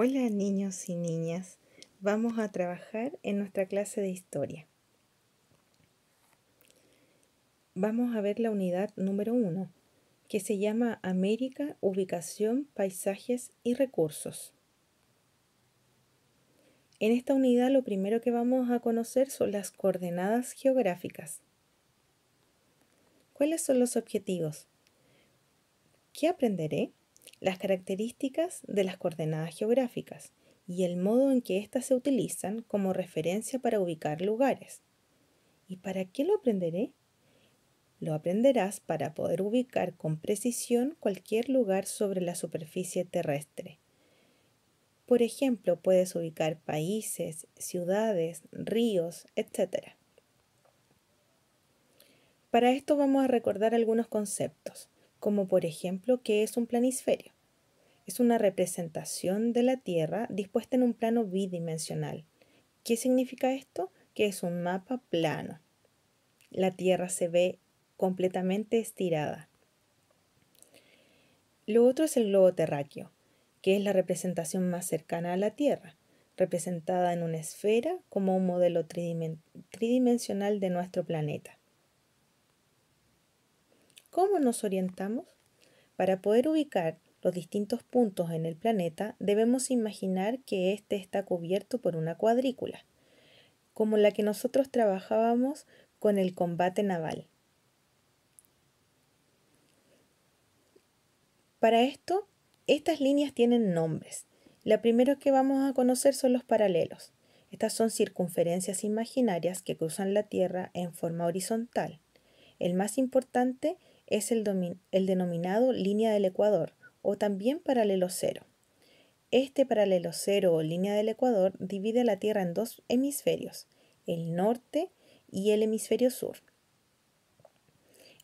Hola niños y niñas, vamos a trabajar en nuestra clase de historia. Vamos a ver la unidad número uno, que se llama América, ubicación, paisajes y recursos. En esta unidad lo primero que vamos a conocer son las coordenadas geográficas. ¿Cuáles son los objetivos? ¿Qué aprenderé? las características de las coordenadas geográficas y el modo en que éstas se utilizan como referencia para ubicar lugares. ¿Y para qué lo aprenderé? Lo aprenderás para poder ubicar con precisión cualquier lugar sobre la superficie terrestre. Por ejemplo, puedes ubicar países, ciudades, ríos, etc. Para esto vamos a recordar algunos conceptos como por ejemplo qué es un planisferio. Es una representación de la Tierra dispuesta en un plano bidimensional. ¿Qué significa esto? Que es un mapa plano. La Tierra se ve completamente estirada. Lo otro es el globo terráqueo, que es la representación más cercana a la Tierra, representada en una esfera como un modelo tridimensional de nuestro planeta cómo nos orientamos? Para poder ubicar los distintos puntos en el planeta, debemos imaginar que éste está cubierto por una cuadrícula, como la que nosotros trabajábamos con el combate naval. Para esto, estas líneas tienen nombres. La primera que vamos a conocer son los paralelos. Estas son circunferencias imaginarias que cruzan la Tierra en forma horizontal. El más importante es el, denominado línea del ecuador o también paralelo cero. Este paralelo cero o línea del ecuador divide la Tierra en dos hemisferios, el norte y el hemisferio sur.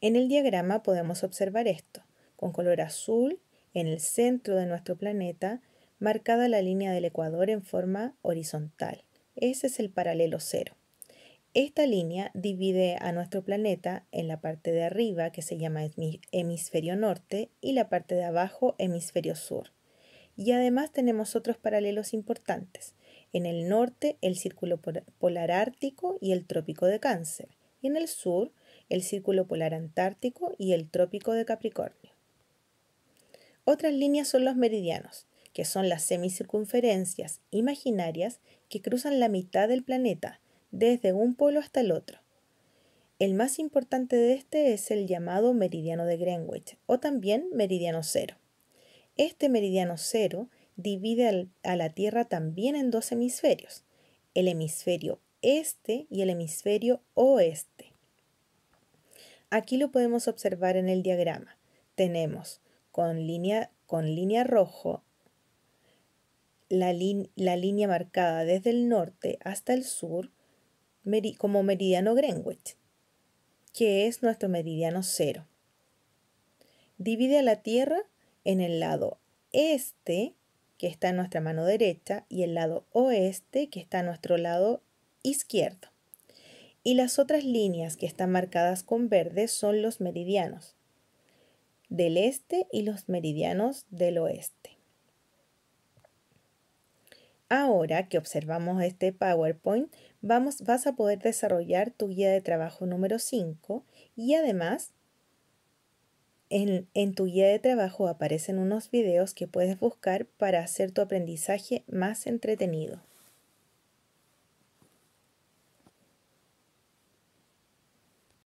En el diagrama podemos observar esto, con color azul en el centro de nuestro planeta, marcada la línea del ecuador en forma horizontal. Ese es el paralelo cero. Esta línea divide a nuestro planeta en la parte de arriba, que se llama hemisferio norte, y la parte de abajo, hemisferio sur. Y además tenemos otros paralelos importantes. En el norte, el círculo polar ártico y el trópico de Cáncer. Y en el sur, el círculo polar antártico y el trópico de Capricornio. Otras líneas son los meridianos, que son las semicircunferencias imaginarias que cruzan la mitad del planeta desde un polo hasta el otro. El más importante de este es el llamado meridiano de Greenwich o también meridiano cero. Este meridiano cero divide a la Tierra también en dos hemisferios, el hemisferio este y el hemisferio oeste. Aquí lo podemos observar en el diagrama. Tenemos con línea, con línea rojo la línea marcada desde el norte hasta el sur como meridiano Greenwich, que es nuestro meridiano cero. Divide a la Tierra en el lado este, que está en nuestra mano derecha, y el lado oeste, que está en nuestro lado izquierdo. Y las otras líneas que están marcadas con verde son los meridianos del este y los meridianos del oeste. Ahora que observamos este PowerPoint, vamos, vas a poder desarrollar tu guía de trabajo número 5 y además en, tu guía de trabajo aparecen unos videos que puedes buscar para hacer tu aprendizaje más entretenido.